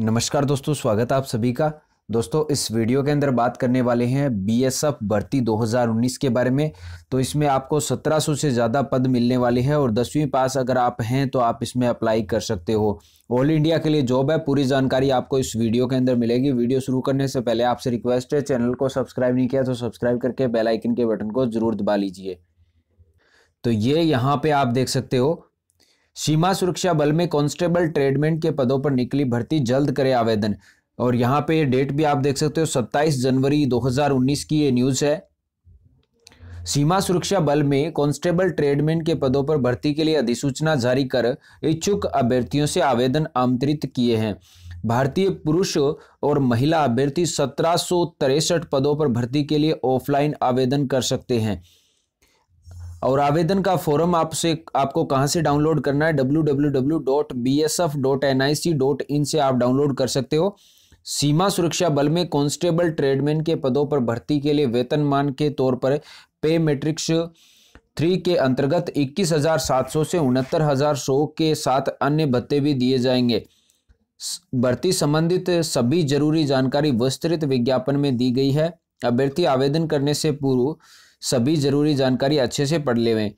नमस्कार दोस्तों स्वागत है आप सभी का दोस्तों इस वीडियो के अंदर बात करने वाले हैं बीएसएफ भर्ती 2019 के बारे में तो इसमें आपको 1700 से ज़्यादा पद मिलने वाले हैं और दसवीं पास अगर आप हैं तो आप इसमें अप्लाई कर सकते हो ऑल इंडिया के लिए जॉब है पूरी जानकारी आपको इस वीडियो के अंदर मिलेगी वीडियो शुरू करने से पहले आपसे रिक्वेस्ट है चैनल को सब्सक्राइब नहीं किया तो सब्सक्राइब करके बेलाइकन के बटन को ज़रूर दबा लीजिए तो ये यहाँ पर आप देख सकते हो सीमा सुरक्षा बल में कांस्टेबल ट्रेडमेंट के पदों पर निकली भर्ती जल्द करे आवेदन और यहाँ पे डेट भी आप देख सकते हो 27 जनवरी 2019 की ये न्यूज़ है सीमा सुरक्षा बल में कांस्टेबल ट्रेडमेंट के पदों पर भर्ती के लिए अधिसूचना जारी कर इच्छुक अभ्यर्थियों से आवेदन आमंत्रित किए हैं भारतीय पुरुष और महिला अभ्यर्थी सत्रह पदों पर भर्ती के लिए ऑफलाइन आवेदन कर सकते हैं और आवेदन का फॉर्म आपसे आपको कहाँ से डाउनलोड करना है www.bsf.nic.in से आप डाउनलोड कर सकते हो सीमा सुरक्षा बल में कांस्टेबल ट्रेडमैन के पदों पर भर्ती के लिए वेतनमान के तौर पर पे मेट्रिक्स थ्री के अंतर्गत इक्कीस हजार सात सौ से उनहत्तर हजार सौ के साथ अन्य भत्ते भी दिए जाएंगे भर्ती संबंधित सभी जरूरी जानकारी विस्तृत विज्ञापन में दी गई है अभ्यर्थी आवेदन करने से पूर्व सभी ज़रूरी जानकारी अच्छे से पढ़ ले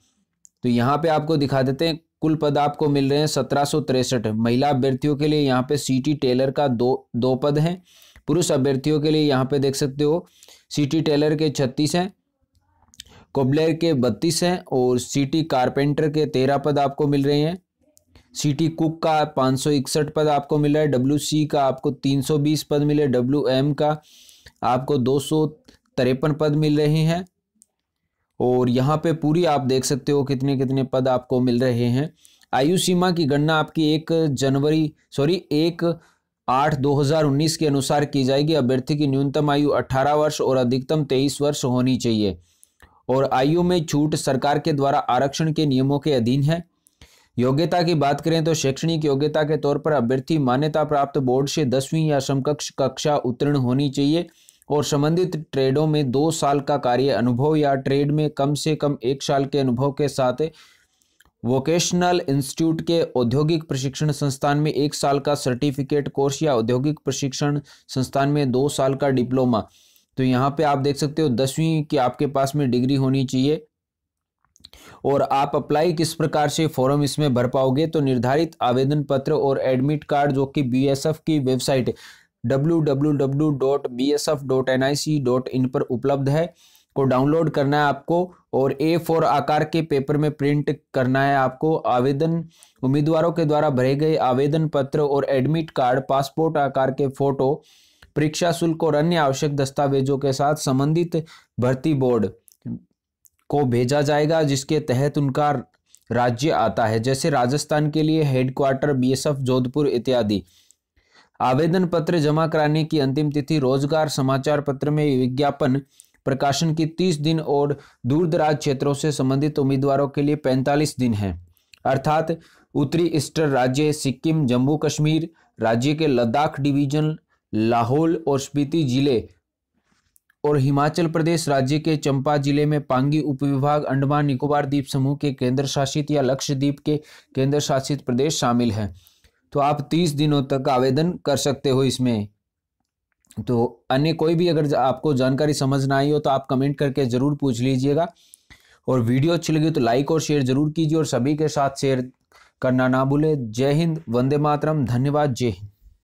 तो यहाँ पे आपको दिखा देते हैं कुल पद आपको मिल रहे हैं सत्रह महिला अभ्यर्थियों के लिए यहाँ पे सीटी टेलर का दो दो पद हैं पुरुष अभ्यर्थियों के लिए यहाँ पे देख सकते हो सीटी टेलर के छत्तीस हैं कोबलेर के बत्तीस हैं और सीटी कारपेंटर के तेरह पद आपको मिल रहे हैं सीटी कुक का पाँच सौ इकसठ पद आपको मिल रहा है डब्ल्यू सी का आपको तीन सौ बीस पद मिले डब्ल्यू एम का आपको दो सौ तिरपन पद मिल रहे हैं और यहाँ पे पूरी आप देख सकते हो कितने कितने पद आपको मिल रहे हैं आयु सीमा की गणना आपकी एक जनवरी सॉरी एक आठ 2019 के अनुसार की जाएगी अभ्यर्थी की न्यूनतम आयु 18 वर्ष और अधिकतम 23 वर्ष होनी चाहिए और आयु में छूट सरकार के द्वारा आरक्षण के नियमों के अधीन है योग्यता की बात करें तो शैक्षणिक योग्यता के तौर पर अभ्यर्थी मान्यता प्राप्त बोर्ड से दसवीं या समकक्ष कक्षा उत्तीर्ण होनी चाहिए और संबंधित ट्रेडों में दो साल का कार्य अनुभव या ट्रेड में कम से कम एक साल के अनुभव के साथ वोकेशनल इंस्टीट्यूट के औद्योगिक प्रशिक्षण संस्थान में एक साल का सर्टिफिकेट कोर्स या औद्योगिक प्रशिक्षण संस्थान में दो साल का डिप्लोमा तो यहाँ पे आप देख सकते हो दसवीं की आपके पास में डिग्री होनी चाहिए और आप अप्लाई किस प्रकार से फॉर्म इसमें भर पाओगे तो निर्धारित आवेदन पत्र और एडमिट कार्ड जो कि बीएसएफ की वेबसाइट www.bsf.nic.in पर उपलब्ध है को डाउनलोड करना है आपको और ए फोर आकार के पेपर में प्रिंट करना है आपको आवेदन उम्मीदवारों के द्वारा भरे गए आवेदन पत्र और एडमिट कार्ड पासपोर्ट आकार के फोटो परीक्षा शुल्क और अन्य आवश्यक दस्तावेजों के साथ संबंधित भर्ती बोर्ड को भेजा जाएगा जिसके तहत उनका राज्य आता है जैसे राजस्थान के लिए हेडक्वार्टर बीएसएफ जोधपुर इत्यादि आवेदन पत्र जमा कराने की अंतिम तिथि रोजगार समाचार पत्र में विज्ञापन प्रकाशन की 30 दिन और दूरदराज क्षेत्रों से संबंधित उम्मीदवारों के लिए 45 दिन है अर्थात उत्तरी ईस्टर राज्य सिक्किम जम्मू कश्मीर राज्य के लद्दाख डिवीजन लाहौल और स्पीति जिले और हिमाचल प्रदेश राज्य के चंपा जिले में पांगी उपविभाग अंडमान निकोबार द्वीप समूह के केंद्र शासित या लक्षद्वीप के केंद्र शासित प्रदेश शामिल हैं तो आप तीस दिनों तक आवेदन कर सकते हो इसमें तो अन्य कोई भी अगर आपको जानकारी समझ ना आई हो तो आप कमेंट करके ज़रूर पूछ लीजिएगा और वीडियो अच्छी लगी तो लाइक और शेयर ज़रूर कीजिए और सभी के साथ शेयर करना ना भूले जय हिंद वंदे मातरम धन्यवाद जय हिंद